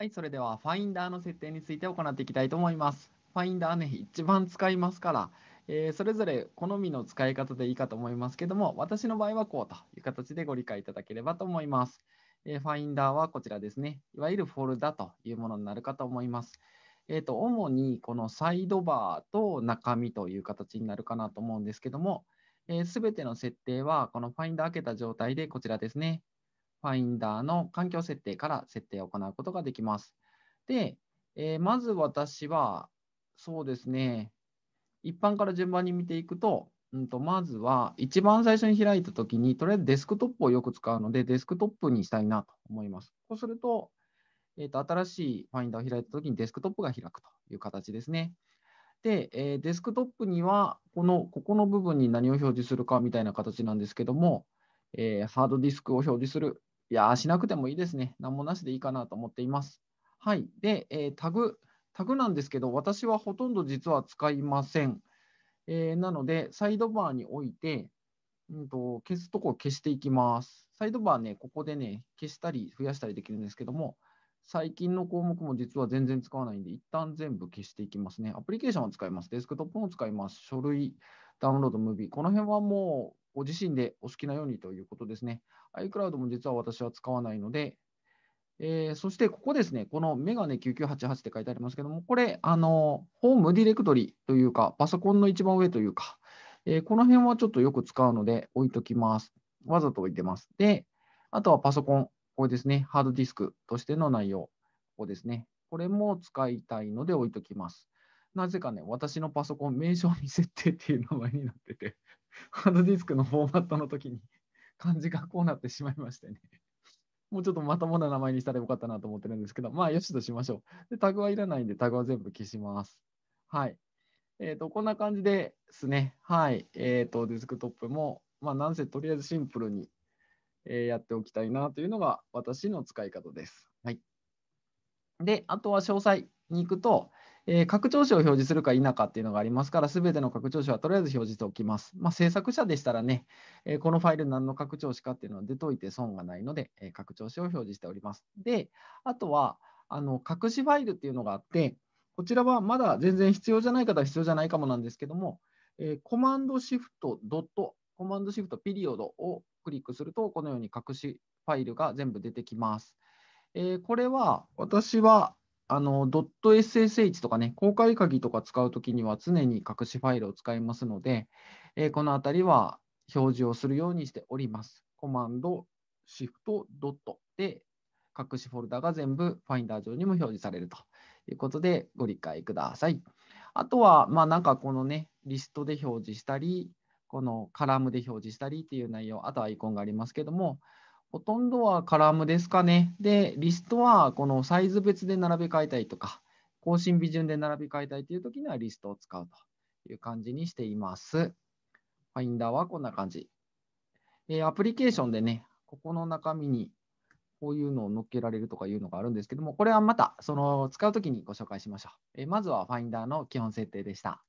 はい、それではファインダーの設定について行っていきたいと思います。ファインダーね、一番使いますから、えー、それぞれ好みの使い方でいいかと思いますけども、私の場合はこうという形でご理解いただければと思います。えー、f i n d e はこちらですね、いわゆるフォルダというものになるかと思います。えーと、主にこのサイドバーと中身という形になるかなと思うんですけども、す、えー、べ、ての設定はこのファインダー開けた状態でこちらですね、ファインダーの環境設定から設定を行うことができます。で、えー、まず私は、そうですね、一般から順番に見ていくと、うん、とまずは一番最初に開いたときに、とりあえずデスクトップをよく使うので、デスクトップにしたいなと思います。そうすると、えー、と新しいファインダーを開いたときにデスクトップが開くという形ですね。で、えー、デスクトップにはこの、ここの部分に何を表示するかみたいな形なんですけども、えー、ハードディスクを表示する、いや、しなくてもいいですね。何もなしでいいかなと思っています。はい。で、えー、タグ、タグなんですけど、私はほとんど実は使いません。えー、なので、サイドバーに置いて、うんと、消すとこを消していきます。サイドバーね、ここでね、消したり増やしたりできるんですけども、最近の項目も実は全然使わないんで、一旦全部消していきますね。アプリケーションを使います。デスクトップも使います。書類、ダウンロード、ムービー。この辺はもうご自身でお好きなようにということですね。iCloud も実は私は使わないので、えー、そしてここですね、このメガネ9988って書いてありますけども、これ、あのホームディレクトリというか、パソコンの一番上というか、えー、この辺はちょっとよく使うので置いときます。わざと置いてます。で、あとはパソコン、これですね、ハードディスクとしての内容、ここですね。これも使いたいので置いときます。なぜかね、私のパソコン、名称に設定っていう名前になってて、ハードディスクのフォーマットの時に感じがこうなってしまいましてね。もうちょっとまともな名前にしたらよかったなと思ってるんですけど、まあ、よしとしましょう。で、タグはいらないんで、タグは全部消します。はい。えっ、ー、と、こんな感じですね。はい。えっ、ー、と、デスクトップも、まあ、なんせとりあえずシンプルに、えやっておきたいなというのが私の使い方です。はい。で、あとは詳細に行くと、えー、拡張子を表示するか否かっていうのがありますから、すべての拡張子はとりあえず表示しておきます。まあ、制作者でしたらね、えー、このファイル何の拡張子かっていうのは出といて損がないので、えー、拡張子を表示しております。で、あとは、あの隠しファイルっていうのがあって、こちらはまだ全然必要じゃない方は必要じゃないかもなんですけども、えー、コマンドシフトドット、コマンドシフトピリオドをクリックすると、このように隠しファイルが全部出てきます。えー、これは私はあの、.ssh とかね、公開鍵とか使うときには常に隠しファイルを使いますので、えー、このあたりは表示をするようにしております。コマンド、シフト、ドットで隠しフォルダが全部ファインダー上にも表示されるということでご理解ください。あとは、まあなんかこのね、リストで表示したり、このカラムで表示したりっていう内容、あとアイコンがありますけども、ほとんどはカラムですかね。で、リストはこのサイズ別で並べ替えたいとか、更新日順で並び替えたいというときにはリストを使うという感じにしています。ファインダーはこんな感じ。えー、アプリケーションでね、ここの中身にこういうのを載っけられるとかいうのがあるんですけども、これはまたその使うときにご紹介しましょう。えー、まずはファインダーの基本設定でした。